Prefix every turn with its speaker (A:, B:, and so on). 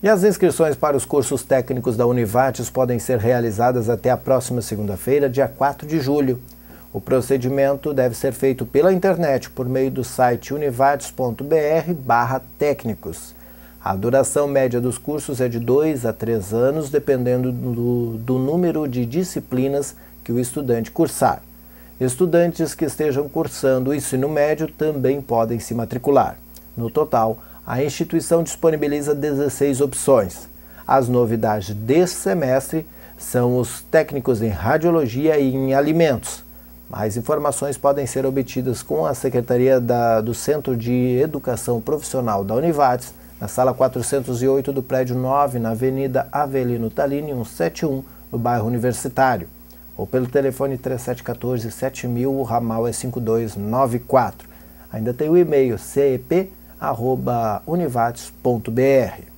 A: E as inscrições para os cursos técnicos da Univates podem ser realizadas até a próxima segunda-feira, dia 4 de julho. O procedimento deve ser feito pela internet por meio do site univates.br/técnicos. A duração média dos cursos é de 2 a 3 anos, dependendo do, do número de disciplinas que o estudante cursar. Estudantes que estejam cursando o ensino médio também podem se matricular. No total, a instituição disponibiliza 16 opções. As novidades deste semestre são os técnicos em radiologia e em alimentos. Mais informações podem ser obtidas com a Secretaria da, do Centro de Educação Profissional da Univates, na sala 408 do prédio 9, na Avenida Avelino Talini, 171, no bairro Universitário, ou pelo telefone 3714 7000, o ramal é 5294. Ainda tem o e-mail cep arroba univates.br.